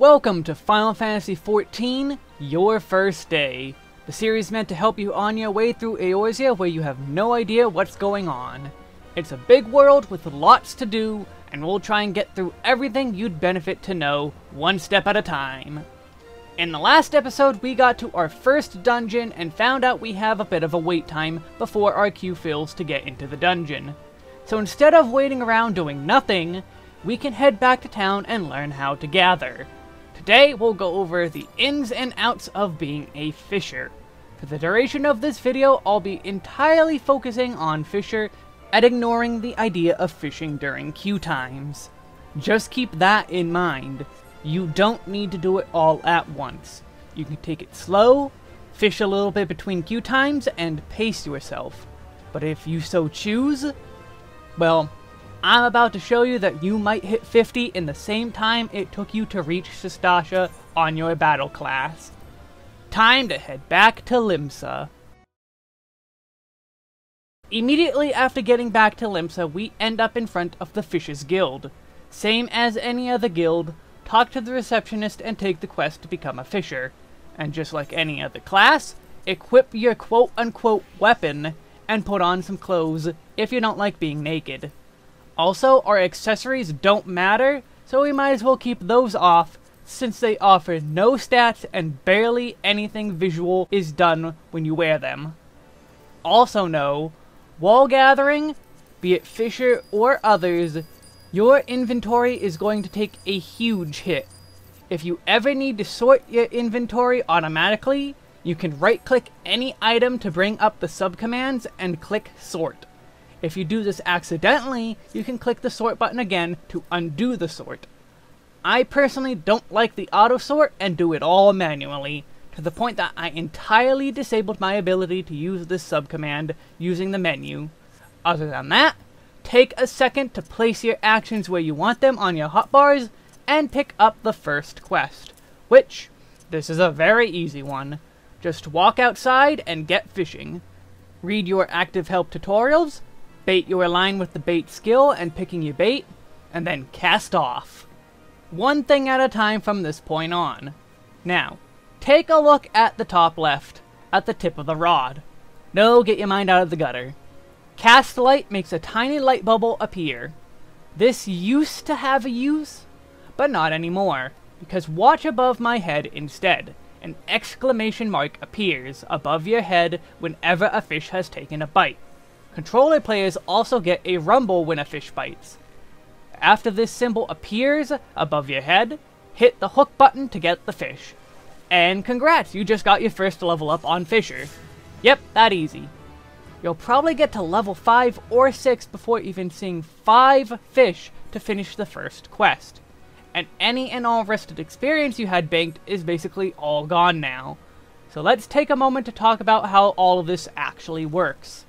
Welcome to Final Fantasy XIV, your first day. The series meant to help you on your way through Eorzea where you have no idea what's going on. It's a big world with lots to do, and we'll try and get through everything you'd benefit to know, one step at a time. In the last episode, we got to our first dungeon and found out we have a bit of a wait time before our queue fills to get into the dungeon. So instead of waiting around doing nothing, we can head back to town and learn how to gather. Today, we'll go over the ins and outs of being a fisher. For the duration of this video, I'll be entirely focusing on fisher and ignoring the idea of fishing during queue times. Just keep that in mind. You don't need to do it all at once. You can take it slow, fish a little bit between queue times, and pace yourself. But if you so choose, well, I'm about to show you that you might hit 50 in the same time it took you to reach Sestasha on your battle class. Time to head back to Limsa. Immediately after getting back to Limsa, we end up in front of the Fishers Guild. Same as any other guild, talk to the receptionist and take the quest to become a fisher. And just like any other class, equip your quote-unquote weapon and put on some clothes if you don't like being naked. Also, our accessories don't matter, so we might as well keep those off since they offer no stats and barely anything visual is done when you wear them. Also know, wall gathering, be it Fisher or others, your inventory is going to take a huge hit. If you ever need to sort your inventory automatically, you can right click any item to bring up the subcommands and click sort. If you do this accidentally, you can click the sort button again to undo the sort. I personally don't like the auto sort and do it all manually, to the point that I entirely disabled my ability to use this subcommand using the menu. Other than that, take a second to place your actions where you want them on your hotbars and pick up the first quest, which, this is a very easy one. Just walk outside and get fishing. Read your active help tutorials, bait your line with the bait skill and picking your bait, and then cast off. One thing at a time from this point on. Now, take a look at the top left, at the tip of the rod. No, get your mind out of the gutter. Cast light makes a tiny light bubble appear. This used to have a use, but not anymore, because watch above my head instead. An exclamation mark appears above your head whenever a fish has taken a bite. Controller players also get a rumble when a fish bites. After this symbol appears above your head, hit the hook button to get the fish. And congrats, you just got your first level up on Fisher. Yep, that easy. You'll probably get to level 5 or 6 before even seeing 5 fish to finish the first quest. And any and all rested experience you had banked is basically all gone now. So let's take a moment to talk about how all of this actually works.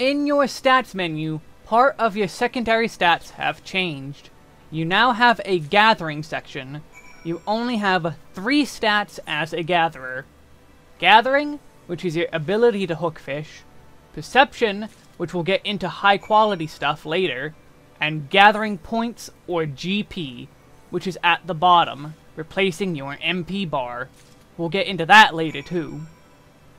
In your stats menu, part of your secondary stats have changed. You now have a gathering section. You only have three stats as a gatherer. Gathering, which is your ability to hook fish, Perception, which we'll get into high quality stuff later, and Gathering Points, or GP, which is at the bottom, replacing your MP bar. We'll get into that later too.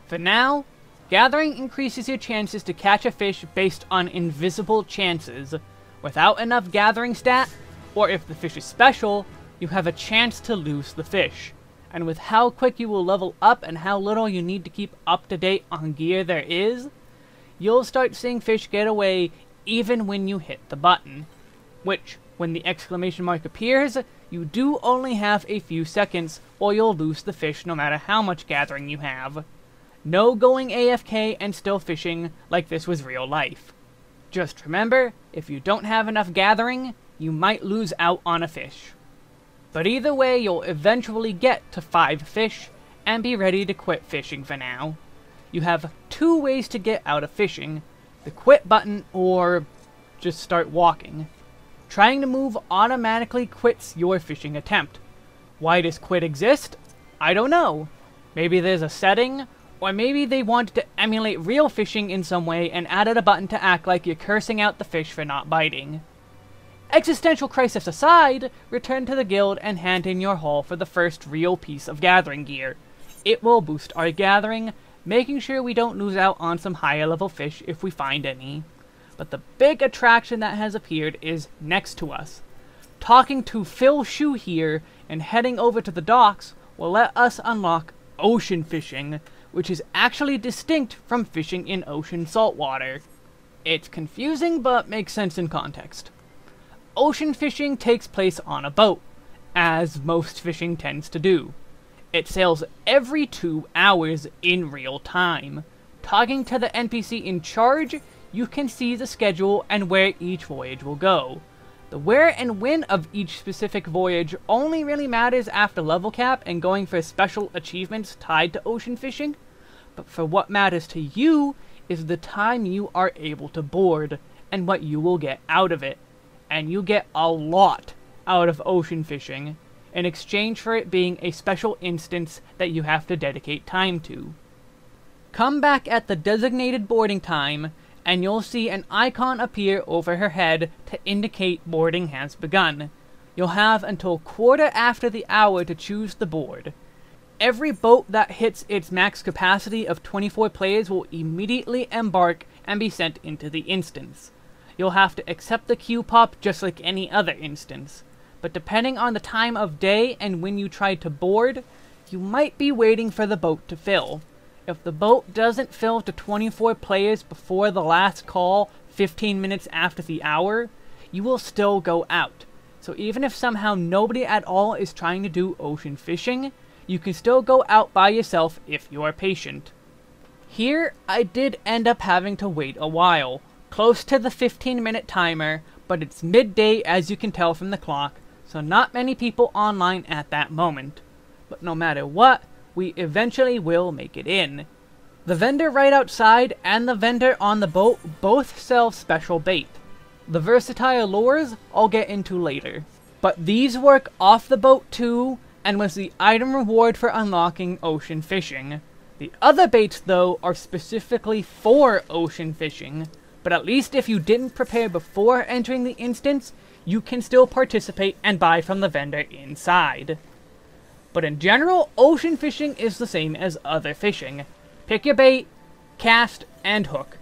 For now, Gathering increases your chances to catch a fish based on invisible chances. Without enough gathering stat, or if the fish is special, you have a chance to lose the fish. And with how quick you will level up and how little you need to keep up to date on gear there is, you'll start seeing fish get away even when you hit the button. Which, when the exclamation mark appears, you do only have a few seconds, or you'll lose the fish no matter how much gathering you have. No going AFK and still fishing like this was real life. Just remember, if you don't have enough gathering, you might lose out on a fish. But either way, you'll eventually get to 5 fish, and be ready to quit fishing for now. You have two ways to get out of fishing, the quit button or just start walking. Trying to move automatically quits your fishing attempt. Why does quit exist? I don't know. Maybe there's a setting or maybe they wanted to emulate real fishing in some way and added a button to act like you're cursing out the fish for not biting. Existential crisis aside, return to the guild and hand in your haul for the first real piece of gathering gear. It will boost our gathering, making sure we don't lose out on some higher level fish if we find any. But the big attraction that has appeared is next to us. Talking to Phil Shu here and heading over to the docks will let us unlock ocean fishing, which is actually distinct from fishing in ocean saltwater. It's confusing, but makes sense in context. Ocean fishing takes place on a boat, as most fishing tends to do. It sails every two hours in real time. Talking to the NPC in charge, you can see the schedule and where each voyage will go. The where and when of each specific voyage only really matters after level cap and going for special achievements tied to ocean fishing, but for what matters to you is the time you are able to board and what you will get out of it. And you get a lot out of ocean fishing in exchange for it being a special instance that you have to dedicate time to. Come back at the designated boarding time and you'll see an icon appear over her head to indicate boarding has begun. You'll have until quarter after the hour to choose the board. Every boat that hits its max capacity of 24 players will immediately embark and be sent into the instance. You'll have to accept the queue pop just like any other instance. But depending on the time of day and when you try to board, you might be waiting for the boat to fill. If the boat doesn't fill to 24 players before the last call 15 minutes after the hour, you will still go out. So even if somehow nobody at all is trying to do ocean fishing, you can still go out by yourself if you are patient. Here, I did end up having to wait a while, close to the 15 minute timer, but it's midday as you can tell from the clock, so not many people online at that moment. But no matter what, we eventually will make it in. The vendor right outside and the vendor on the boat both sell special bait. The versatile lures I'll get into later. But these work off the boat too, and was the item reward for unlocking ocean fishing. The other baits though are specifically for ocean fishing, but at least if you didn't prepare before entering the instance, you can still participate and buy from the vendor inside. But in general, ocean fishing is the same as other fishing. Pick your bait, cast, and hook,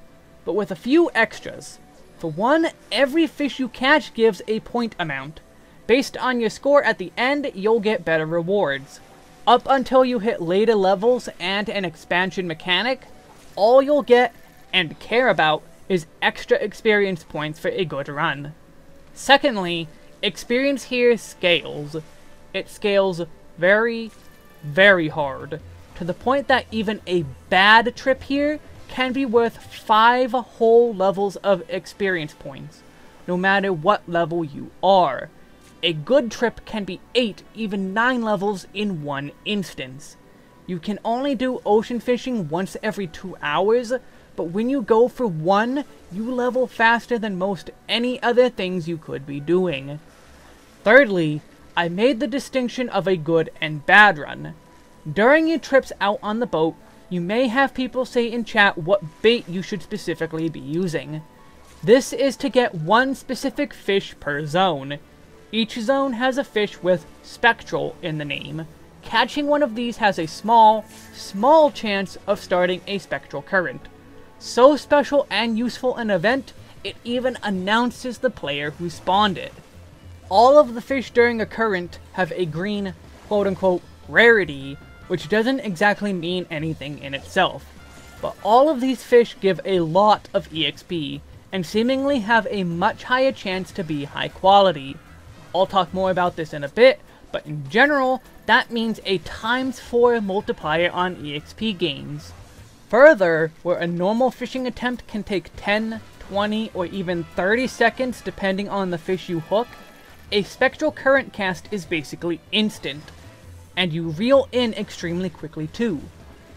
but with a few extras. For one, every fish you catch gives a point amount. Based on your score at the end, you'll get better rewards. Up until you hit later levels and an expansion mechanic, all you'll get and care about is extra experience points for a good run. Secondly, experience here scales. It scales very, very hard. To the point that even a bad trip here can be worth 5 whole levels of experience points, no matter what level you are. A good trip can be 8, even 9 levels in one instance. You can only do ocean fishing once every 2 hours, but when you go for one, you level faster than most any other things you could be doing. Thirdly, I made the distinction of a good and bad run. During your trips out on the boat, you may have people say in chat what bait you should specifically be using. This is to get one specific fish per zone. Each zone has a fish with spectral in the name. Catching one of these has a small, small chance of starting a spectral current. So special and useful an event, it even announces the player who spawned it all of the fish during a current have a green quote-unquote rarity, which doesn't exactly mean anything in itself. But all of these fish give a lot of EXP, and seemingly have a much higher chance to be high quality. I'll talk more about this in a bit, but in general, that means a times 4 multiplier on EXP gains. Further, where a normal fishing attempt can take 10, 20, or even 30 seconds depending on the fish you hook, a spectral current cast is basically instant, and you reel in extremely quickly too.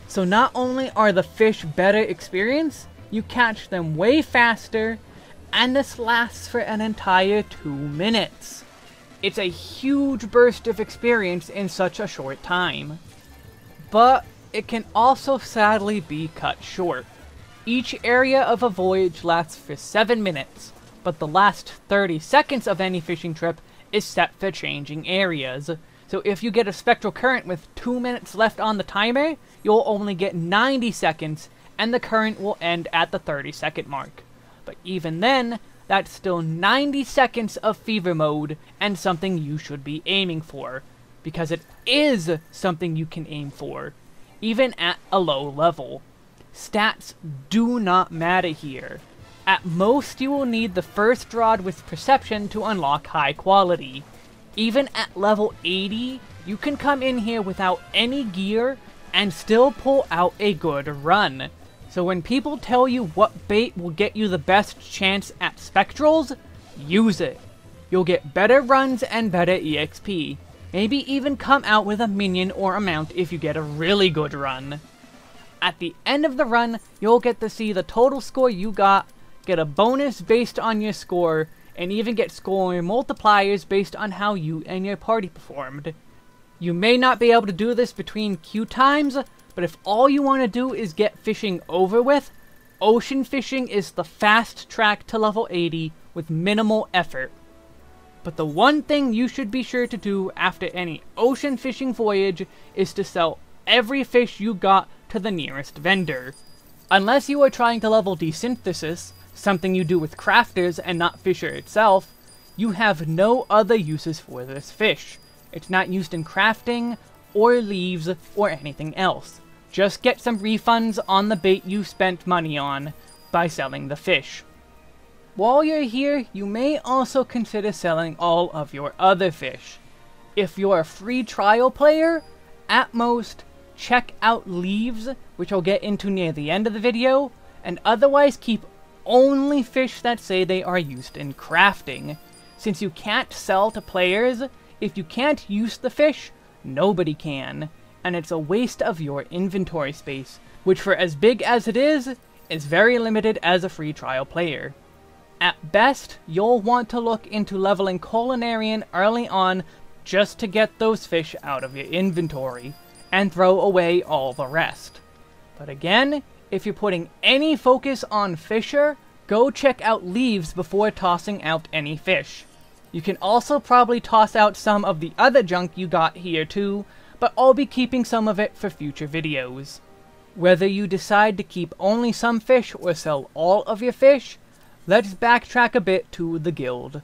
So not only are the fish better experience, you catch them way faster, and this lasts for an entire two minutes. It's a huge burst of experience in such a short time. But it can also sadly be cut short. Each area of a voyage lasts for 7 minutes, but the last 30 seconds of any fishing trip is set for changing areas. So if you get a spectral current with 2 minutes left on the timer, you'll only get 90 seconds, and the current will end at the 30 second mark. But even then, that's still 90 seconds of fever mode, and something you should be aiming for, because it is something you can aim for, even at a low level. Stats do not matter here. At most, you will need the first rod with Perception to unlock high quality. Even at level 80, you can come in here without any gear and still pull out a good run. So when people tell you what bait will get you the best chance at spectrals, use it. You'll get better runs and better EXP. Maybe even come out with a minion or amount if you get a really good run. At the end of the run, you'll get to see the total score you got get a bonus based on your score, and even get score multipliers based on how you and your party performed. You may not be able to do this between queue times, but if all you want to do is get fishing over with, ocean fishing is the fast track to level 80 with minimal effort. But the one thing you should be sure to do after any ocean fishing voyage is to sell every fish you got to the nearest vendor. Unless you are trying to level desynthesis, something you do with crafters and not Fisher itself, you have no other uses for this fish. It's not used in crafting, or leaves, or anything else. Just get some refunds on the bait you spent money on by selling the fish. While you're here, you may also consider selling all of your other fish. If you're a free trial player, at most, check out leaves, which I'll get into near the end of the video, and otherwise keep only fish that say they are used in crafting. Since you can't sell to players, if you can't use the fish, nobody can, and it's a waste of your inventory space, which for as big as it is, is very limited as a free trial player. At best, you'll want to look into leveling Culinarian early on just to get those fish out of your inventory, and throw away all the rest. But again, if you're putting any focus on Fisher, go check out leaves before tossing out any fish. You can also probably toss out some of the other junk you got here too, but I'll be keeping some of it for future videos. Whether you decide to keep only some fish or sell all of your fish, let's backtrack a bit to the guild.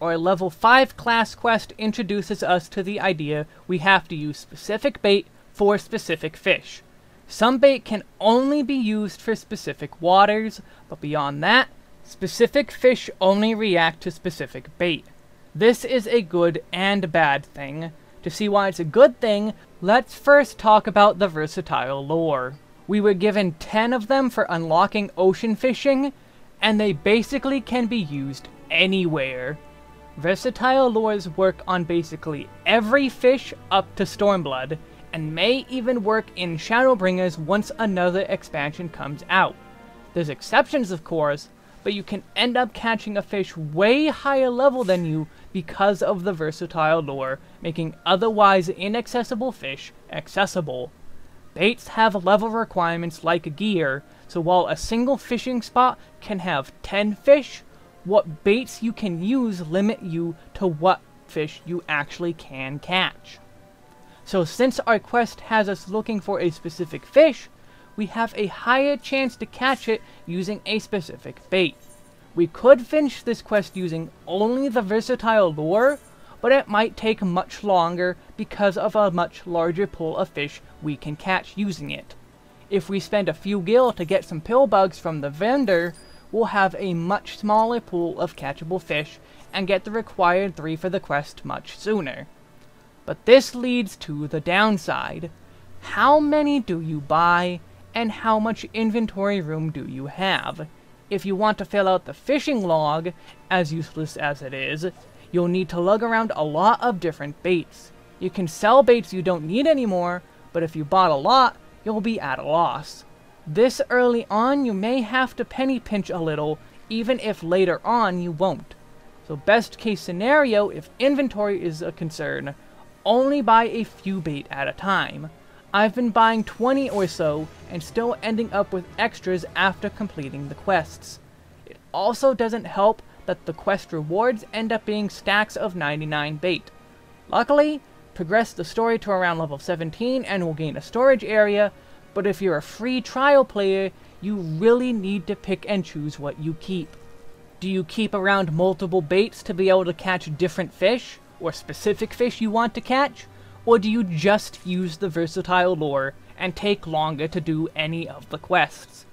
Our level 5 class quest introduces us to the idea we have to use specific bait for specific fish. Some bait can only be used for specific waters, but beyond that, specific fish only react to specific bait. This is a good and bad thing. To see why it's a good thing, let's first talk about the versatile lure. We were given 10 of them for unlocking ocean fishing, and they basically can be used anywhere. Versatile lures work on basically every fish up to Stormblood, and may even work in Shadowbringers once another expansion comes out. There's exceptions, of course, but you can end up catching a fish way higher level than you because of the versatile lure, making otherwise inaccessible fish accessible. Baits have level requirements like gear, so while a single fishing spot can have 10 fish, what baits you can use limit you to what fish you actually can catch. So since our quest has us looking for a specific fish, we have a higher chance to catch it using a specific bait. We could finish this quest using only the versatile lure, but it might take much longer because of a much larger pool of fish we can catch using it. If we spend a few gil to get some pill bugs from the vendor, we'll have a much smaller pool of catchable fish and get the required 3 for the quest much sooner. But this leads to the downside. How many do you buy, and how much inventory room do you have? If you want to fill out the fishing log, as useless as it is, you'll need to lug around a lot of different baits. You can sell baits you don't need anymore, but if you bought a lot, you'll be at a loss. This early on, you may have to penny pinch a little, even if later on you won't. So best case scenario, if inventory is a concern, only buy a few bait at a time. I've been buying 20 or so and still ending up with extras after completing the quests. It also doesn't help that the quest rewards end up being stacks of 99 bait. Luckily, progress the story to around level 17 and will gain a storage area, but if you're a free trial player, you really need to pick and choose what you keep. Do you keep around multiple baits to be able to catch different fish? or specific fish you want to catch, or do you just use the versatile lure and take longer to do any of the quests?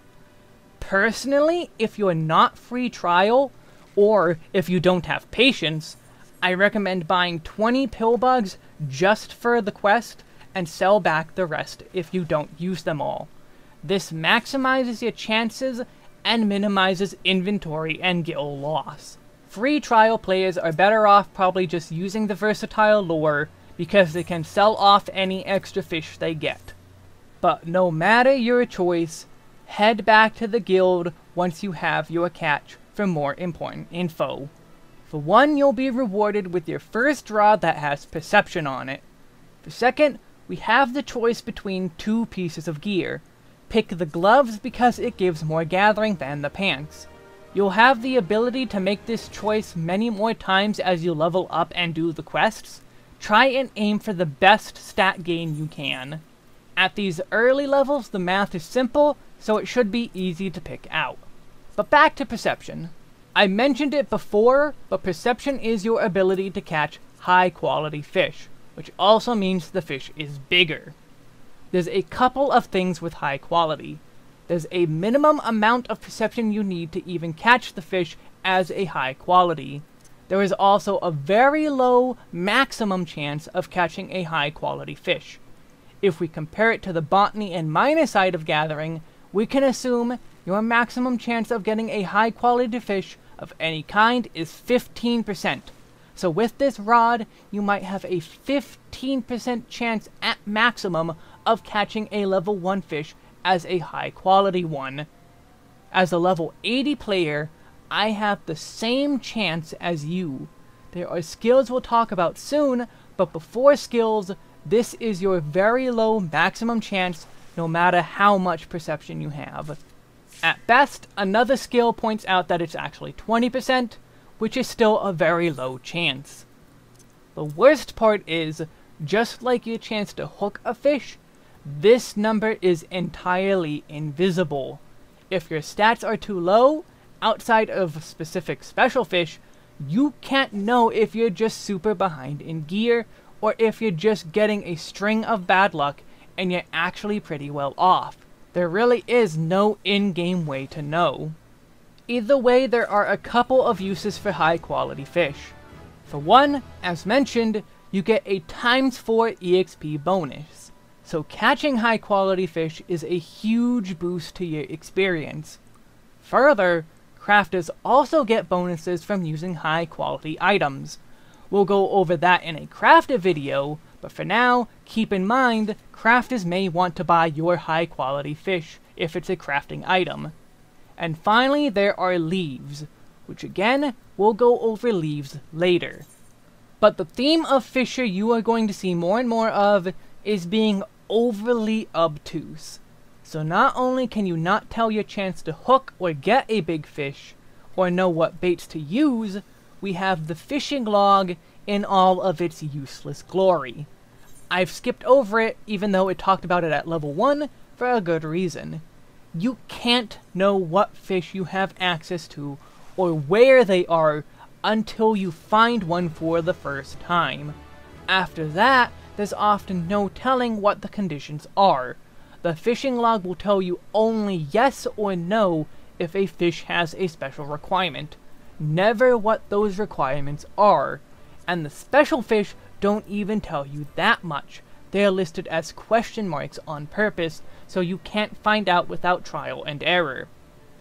Personally, if you're not free trial, or if you don't have patience, I recommend buying 20 pill bugs just for the quest and sell back the rest if you don't use them all. This maximizes your chances and minimizes inventory and gil loss. Free trial players are better off probably just using the versatile lure because they can sell off any extra fish they get. But no matter your choice, head back to the guild once you have your catch for more important info. For one, you'll be rewarded with your first draw that has perception on it. For second, we have the choice between two pieces of gear. Pick the gloves because it gives more gathering than the pants. You'll have the ability to make this choice many more times as you level up and do the quests. Try and aim for the best stat gain you can. At these early levels, the math is simple, so it should be easy to pick out. But back to perception. I mentioned it before, but perception is your ability to catch high quality fish, which also means the fish is bigger. There's a couple of things with high quality. There's a minimum amount of perception you need to even catch the fish as a high quality. There is also a very low maximum chance of catching a high quality fish. If we compare it to the botany and minor side of gathering, we can assume your maximum chance of getting a high quality fish of any kind is 15%. So with this rod, you might have a 15% chance at maximum of catching a level 1 fish as a high quality one. As a level 80 player, I have the same chance as you. There are skills we'll talk about soon, but before skills, this is your very low maximum chance no matter how much perception you have. At best, another skill points out that it's actually 20%, which is still a very low chance. The worst part is, just like your chance to hook a fish, this number is entirely invisible. If your stats are too low, outside of specific special fish, you can't know if you're just super behind in gear or if you're just getting a string of bad luck and you're actually pretty well off. There really is no in-game way to know. Either way, there are a couple of uses for high quality fish. For one, as mentioned, you get a times 4 EXP bonus. So catching high quality fish is a huge boost to your experience. Further, crafters also get bonuses from using high quality items. We'll go over that in a crafter video, but for now, keep in mind, crafters may want to buy your high quality fish if it's a crafting item. And finally, there are leaves, which again, we'll go over leaves later. But the theme of Fisher you are going to see more and more of is being overly obtuse. So not only can you not tell your chance to hook or get a big fish, or know what baits to use, we have the fishing log in all of its useless glory. I've skipped over it, even though it talked about it at level 1, for a good reason. You can't know what fish you have access to, or where they are, until you find one for the first time. After that, there's often no telling what the conditions are. The fishing log will tell you only yes or no if a fish has a special requirement, never what those requirements are, and the special fish don't even tell you that much. They are listed as question marks on purpose, so you can't find out without trial and error.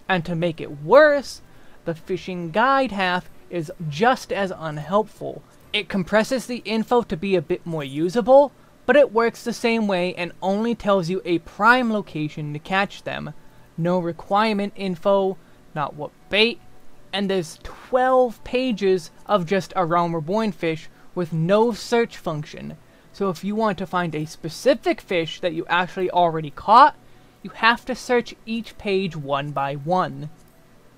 And to make it worse, the fishing guide half is just as unhelpful, it compresses the info to be a bit more usable, but it works the same way and only tells you a prime location to catch them. No requirement info, not what bait, and there's 12 pages of just a Realm Reborn fish with no search function. So if you want to find a specific fish that you actually already caught, you have to search each page one by one.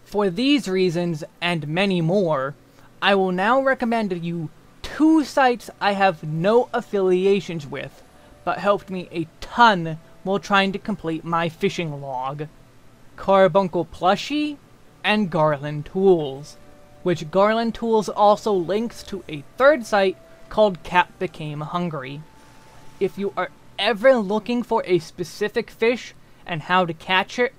For these reasons, and many more, I will now recommend you two sites I have no affiliations with, but helped me a ton while trying to complete my fishing log. Carbuncle Plushie and Garland Tools, which Garland Tools also links to a third site called Cat Became Hungry. If you are ever looking for a specific fish and how to catch it,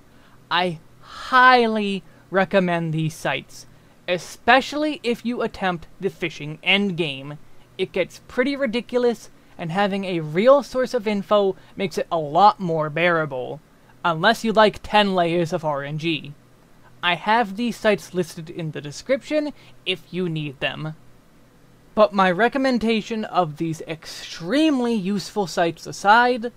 I highly recommend these sites especially if you attempt the fishing endgame. It gets pretty ridiculous, and having a real source of info makes it a lot more bearable, unless you like 10 layers of RNG. I have these sites listed in the description if you need them. But my recommendation of these extremely useful sites aside,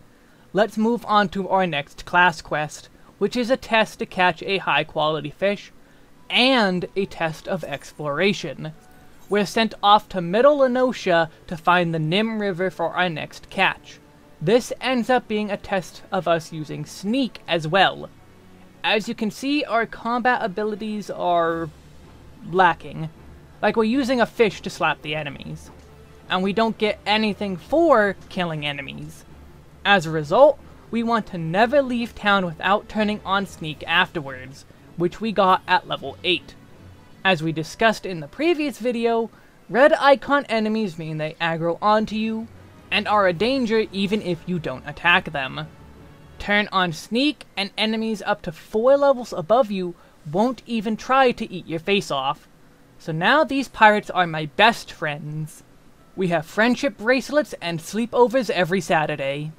let's move on to our next class quest, which is a test to catch a high quality fish and a test of exploration. We're sent off to Middle Lenosia to find the Nim River for our next catch. This ends up being a test of us using Sneak as well. As you can see, our combat abilities are... lacking. Like we're using a fish to slap the enemies. And we don't get anything for killing enemies. As a result, we want to never leave town without turning on Sneak afterwards, which we got at level 8. As we discussed in the previous video, red icon enemies mean they aggro onto you, and are a danger even if you don't attack them. Turn on sneak, and enemies up to 4 levels above you won't even try to eat your face off. So now these pirates are my best friends. We have friendship bracelets and sleepovers every Saturday.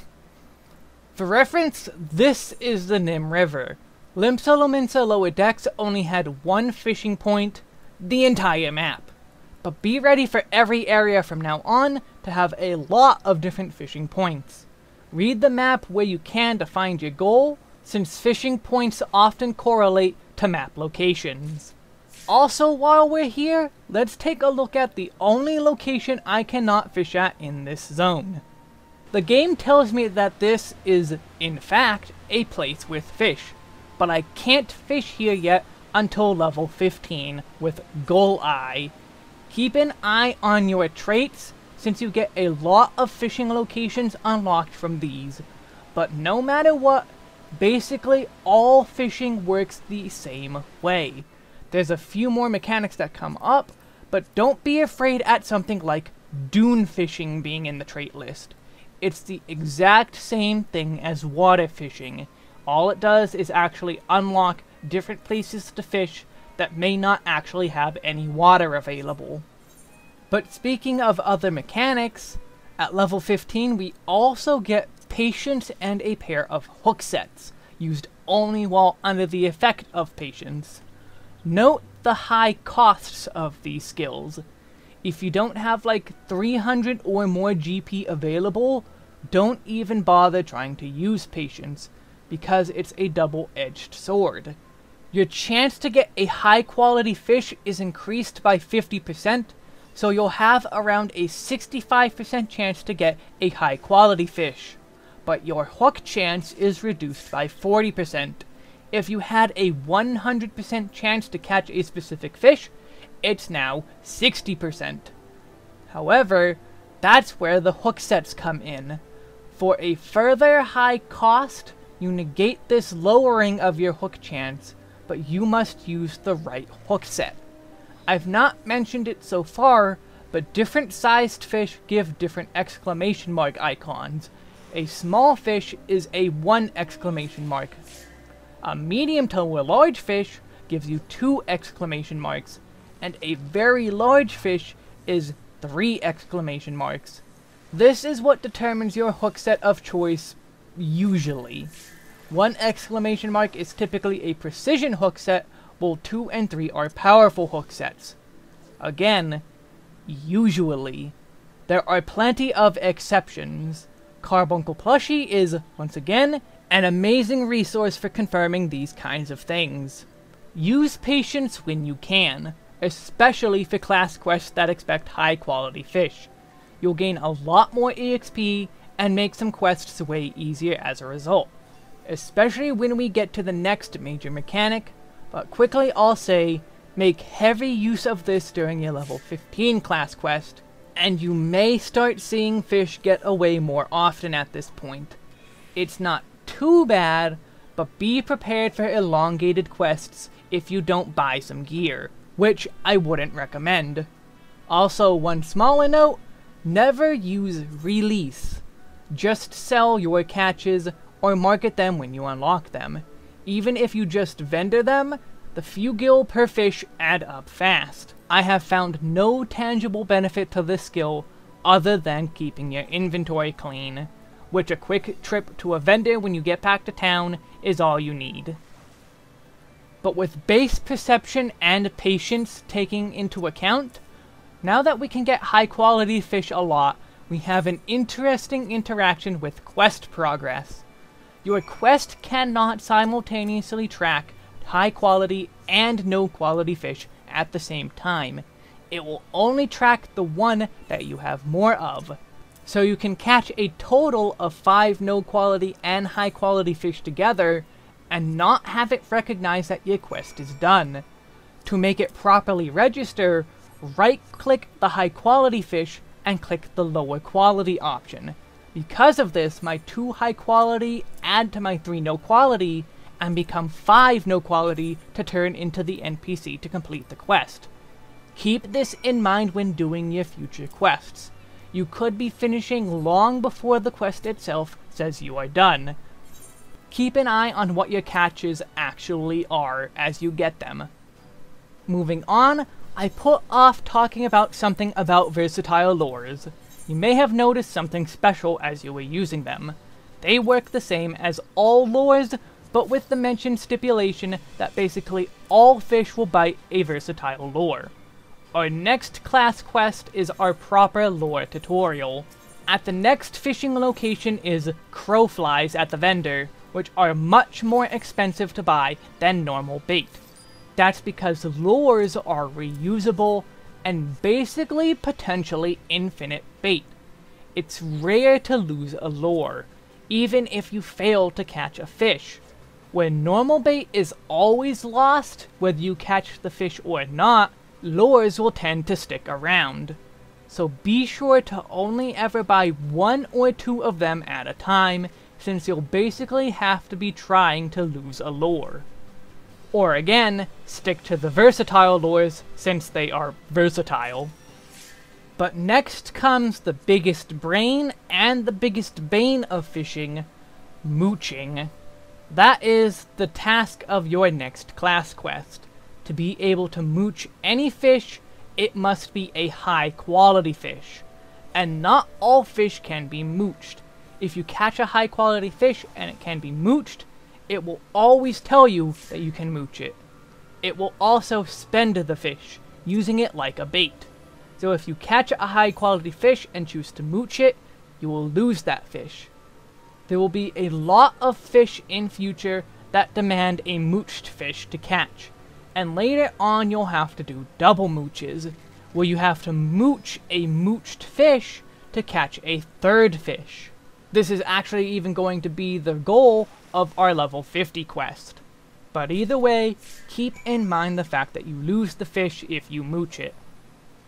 For reference, this is the Nim River, Limsolomensa Lower Decks only had one fishing point the entire map. But be ready for every area from now on to have a lot of different fishing points. Read the map where you can to find your goal, since fishing points often correlate to map locations. Also, while we're here, let's take a look at the only location I cannot fish at in this zone. The game tells me that this is, in fact, a place with fish, but I can't fish here yet until level 15 with Gull Eye. Keep an eye on your traits, since you get a lot of fishing locations unlocked from these. But no matter what, basically all fishing works the same way. There's a few more mechanics that come up, but don't be afraid at something like dune fishing being in the trait list. It's the exact same thing as water fishing. All it does is actually unlock different places to fish that may not actually have any water available. But speaking of other mechanics, at level 15 we also get patience and a pair of hook sets, used only while under the effect of patience. Note the high costs of these skills. If you don't have like 300 or more GP available, don't even bother trying to use patience, because it's a double-edged sword. Your chance to get a high-quality fish is increased by 50%, so you'll have around a 65% chance to get a high-quality fish. But your hook chance is reduced by 40%. If you had a 100% chance to catch a specific fish, it's now 60%. However, that's where the hook sets come in. For a further high cost, you negate this lowering of your hook chance, but you must use the right hook set. I've not mentioned it so far, but different sized fish give different exclamation mark icons. A small fish is a one exclamation mark. A medium to a large fish gives you two exclamation marks, and a very large fish is three exclamation marks. This is what determines your hook set of choice usually. One exclamation mark is typically a precision hook set, while two and three are powerful hook sets. Again, usually. There are plenty of exceptions. Carbuncle Plushie is, once again, an amazing resource for confirming these kinds of things. Use patience when you can, especially for class quests that expect high quality fish. You'll gain a lot more EXP and make some quests way easier as a result, especially when we get to the next major mechanic, but quickly I'll say, make heavy use of this during your level 15 class quest, and you may start seeing fish get away more often at this point. It's not too bad, but be prepared for elongated quests if you don't buy some gear, which I wouldn't recommend. Also, one smaller note, never use release. Just sell your catches or market them when you unlock them. Even if you just vendor them, the few gil per fish add up fast. I have found no tangible benefit to this skill other than keeping your inventory clean, which a quick trip to a vendor when you get back to town is all you need. But with base perception and patience taking into account, now that we can get high quality fish a lot, we have an interesting interaction with quest progress. Your quest cannot simultaneously track high quality and no quality fish at the same time. It will only track the one that you have more of. So you can catch a total of 5 no quality and high quality fish together and not have it recognize that your quest is done. To make it properly register, right click the high quality fish and click the lower quality option. Because of this, my 2 high quality add to my 3 no quality, and become 5 no quality to turn into the NPC to complete the quest. Keep this in mind when doing your future quests. You could be finishing long before the quest itself says you are done. Keep an eye on what your catches actually are as you get them. Moving on, I put off talking about something about versatile lures. You may have noticed something special as you were using them. They work the same as all lures, but with the mentioned stipulation that basically all fish will bite a versatile lure. Our next class quest is our proper lure tutorial. At the next fishing location is crowflies at the vendor, which are much more expensive to buy than normal bait. That's because lures are reusable and basically potentially infinite bait. It's rare to lose a lure, even if you fail to catch a fish. When normal bait is always lost, whether you catch the fish or not, lures will tend to stick around. So be sure to only ever buy one or two of them at a time, since you'll basically have to be trying to lose a lure. Or again, stick to the versatile lures since they are versatile. But next comes the biggest brain and the biggest bane of fishing, mooching. That is the task of your next class quest. To be able to mooch any fish, it must be a high quality fish. And not all fish can be mooched. If you catch a high quality fish and it can be mooched, it will always tell you that you can mooch it. It will also spend the fish, using it like a bait. So if you catch a high quality fish and choose to mooch it, you will lose that fish. There will be a lot of fish in future that demand a mooched fish to catch. And later on you'll have to do double mooches, where you have to mooch a mooched fish to catch a third fish. This is actually even going to be the goal of our level 50 quest. But either way, keep in mind the fact that you lose the fish if you mooch it.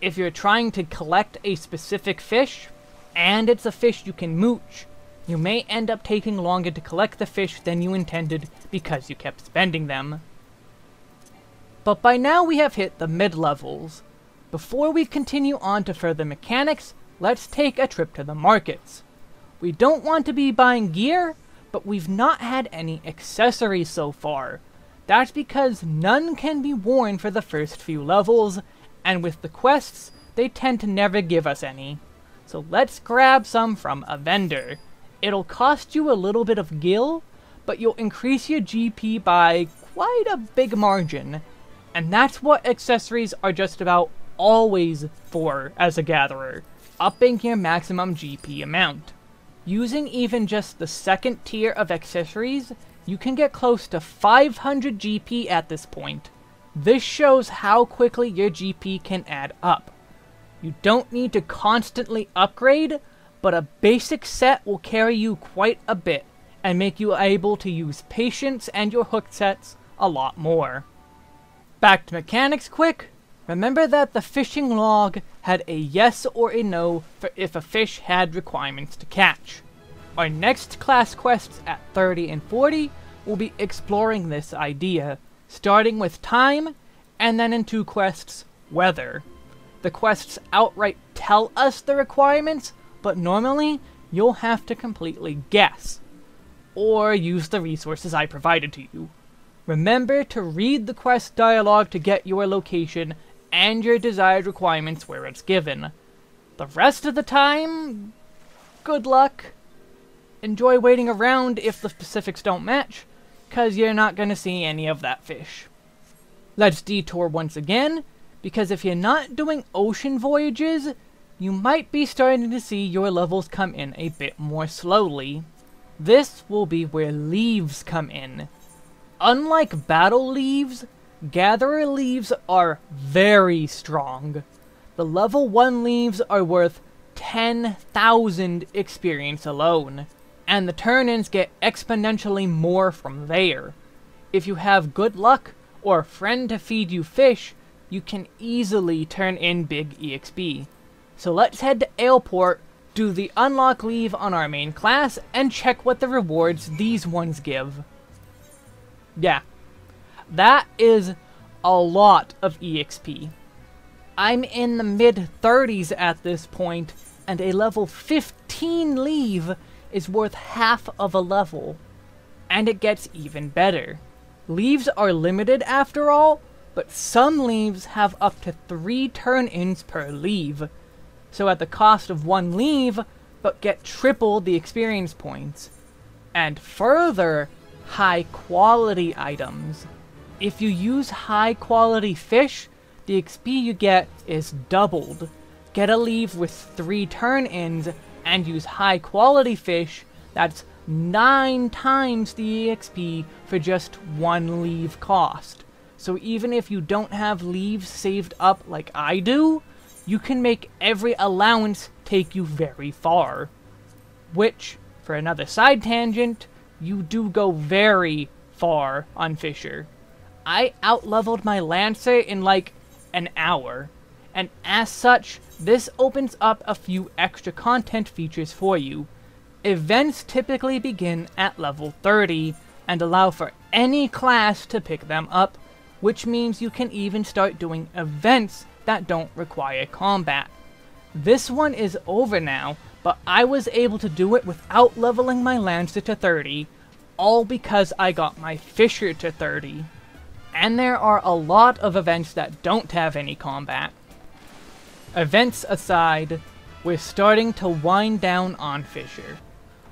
If you're trying to collect a specific fish, and it's a fish you can mooch, you may end up taking longer to collect the fish than you intended because you kept spending them. But by now we have hit the mid-levels. Before we continue on to further mechanics, let's take a trip to the markets. We don't want to be buying gear, but we've not had any accessories so far. That's because none can be worn for the first few levels, and with the quests, they tend to never give us any. So let's grab some from a vendor. It'll cost you a little bit of gil, but you'll increase your GP by quite a big margin. And that's what accessories are just about always for as a gatherer, upping your maximum GP amount. Using even just the second tier of accessories, you can get close to 500 GP at this point. This shows how quickly your GP can add up. You don't need to constantly upgrade, but a basic set will carry you quite a bit and make you able to use patience and your hook sets a lot more. Back to mechanics quick, Remember that the fishing log had a yes or a no for if a fish had requirements to catch. Our next class quests at 30 and 40 will be exploring this idea, starting with time, and then in two quests, weather. The quests outright tell us the requirements, but normally you'll have to completely guess, or use the resources I provided to you. Remember to read the quest dialogue to get your location and your desired requirements where it's given. The rest of the time, good luck. Enjoy waiting around if the specifics don't match, because you're not going to see any of that fish. Let's detour once again, because if you're not doing ocean voyages, you might be starting to see your levels come in a bit more slowly. This will be where leaves come in. Unlike battle leaves, Gatherer leaves are very strong. The level 1 leaves are worth 10,000 experience alone, and the turn-ins get exponentially more from there. If you have good luck, or a friend to feed you fish, you can easily turn in big EXP. So let's head to Aleport, do the unlock leave on our main class, and check what the rewards these ones give. Yeah, that is a lot of EXP. I'm in the mid 30s at this point, and a level 15 leave is worth half of a level. And it gets even better. Leaves are limited after all, but some leaves have up to 3 turn-ins per leave. So at the cost of one leave, but get triple the experience points. And further, high quality items if you use high quality fish, the XP you get is doubled. Get a leave with 3 turn ins and use high quality fish, that's 9 times the EXP for just 1 leave cost. So even if you don't have leaves saved up like I do, you can make every allowance take you very far. Which, for another side tangent, you do go very far on Fisher. I outleveled my Lancer in like an hour, and as such, this opens up a few extra content features for you. Events typically begin at level 30 and allow for any class to pick them up, which means you can even start doing events that don't require combat. This one is over now, but I was able to do it without leveling my Lancer to 30, all because I got my Fisher to 30 and there are a lot of events that don't have any combat. Events aside, we're starting to wind down on Fisher.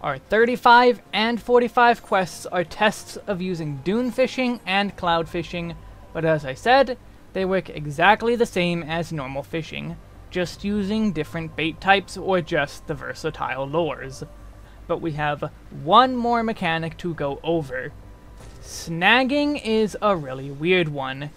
Our 35 and 45 quests are tests of using dune fishing and cloud fishing, but as I said, they work exactly the same as normal fishing, just using different bait types or just the versatile lures. But we have one more mechanic to go over, Snagging is a really weird one.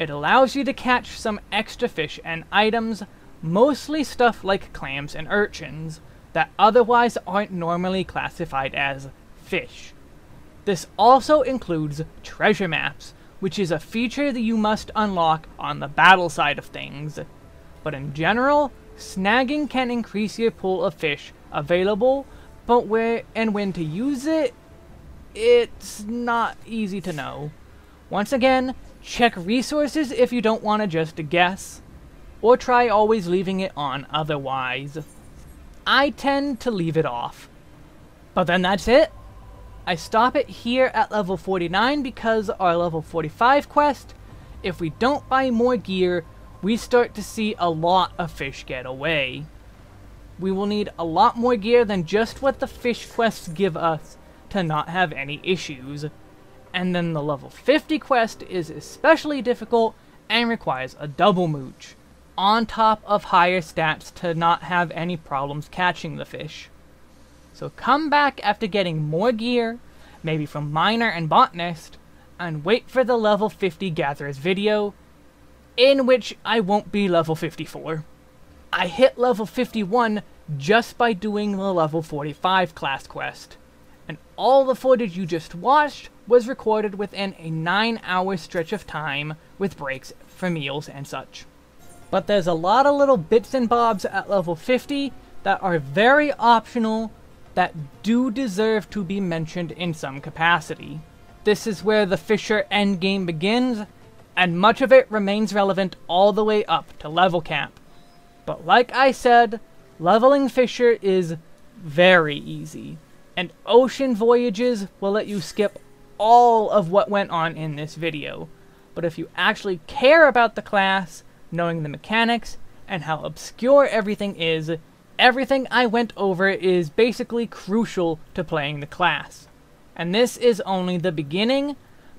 It allows you to catch some extra fish and items, mostly stuff like clams and urchins, that otherwise aren't normally classified as fish. This also includes treasure maps, which is a feature that you must unlock on the battle side of things. But in general, snagging can increase your pool of fish available, but where and when to use it it's not easy to know. Once again, check resources if you don't want to just guess, or try always leaving it on otherwise. I tend to leave it off. But then that's it. I stop it here at level 49 because our level 45 quest, if we don't buy more gear, we start to see a lot of fish get away. We will need a lot more gear than just what the fish quests give us to not have any issues. And then the level 50 quest is especially difficult and requires a double mooch, on top of higher stats to not have any problems catching the fish. So come back after getting more gear, maybe from Miner and Botanist, and wait for the level 50 Gatherer's video, in which I won't be level 54. I hit level 51 just by doing the level 45 class quest, all the footage you just watched was recorded within a 9 hour stretch of time with breaks for meals and such. But there's a lot of little bits and bobs at level 50 that are very optional that do deserve to be mentioned in some capacity. This is where the Fisher endgame begins, and much of it remains relevant all the way up to level cap. But like I said, leveling Fisher is very easy and ocean voyages will let you skip all of what went on in this video. But if you actually care about the class, knowing the mechanics, and how obscure everything is, everything I went over is basically crucial to playing the class. And this is only the beginning,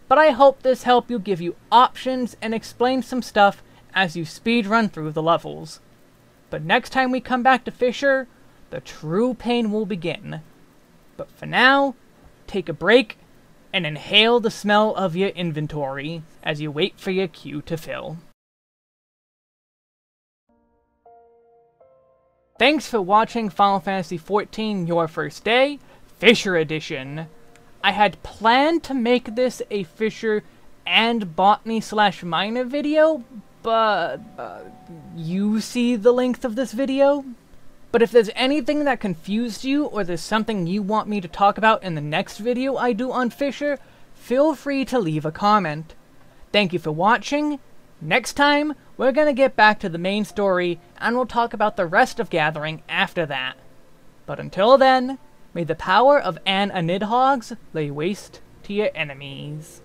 but I hope this helped you give you options and explain some stuff as you speed run through the levels. But next time we come back to Fisher, the true pain will begin. But for now, take a break and inhale the smell of your inventory as you wait for your queue to fill. Thanks for watching Final Fantasy XIV Your First Day, Fisher Edition. I had planned to make this a Fisher and Botany slash Miner video, but uh, you see the length of this video? But if there's anything that confused you or there's something you want me to talk about in the next video I do on Fisher, feel free to leave a comment. Thank you for watching. Next time, we're going to get back to the main story and we'll talk about the rest of Gathering after that. But until then, may the power of An Anidhogs lay waste to your enemies.